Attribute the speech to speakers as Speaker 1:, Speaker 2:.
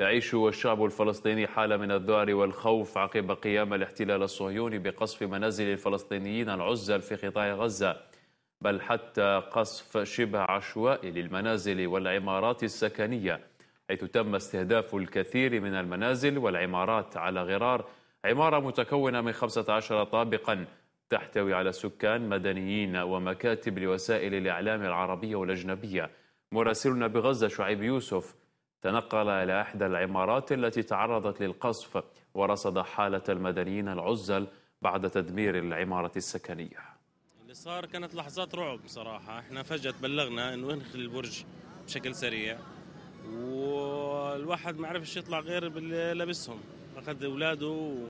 Speaker 1: يعيش الشعب الفلسطيني حالة من الذعر والخوف عقب قيام الاحتلال الصهيوني بقصف منازل الفلسطينيين العزل في قطاع غزة بل حتى قصف شبه عشوائي للمنازل والعمارات السكنية حيث تم استهداف الكثير من المنازل والعمارات على غرار عمارة متكونة من 15 طابقاً تحتوي على سكان مدنيين ومكاتب لوسائل الإعلام العربية والأجنبية مراسلنا بغزة شعيب يوسف تنقل إلى إحدى العمارات التي تعرضت للقصف ورصد حالة المدنيين العزل بعد تدمير العمارة السكنية
Speaker 2: اللي صار كانت لحظات رعب صراحة احنا فجأة تبلغنا انه انخل البرج بشكل سريع
Speaker 3: والواحد ما عرفش يطلع غير لابسهم اخذ اولاده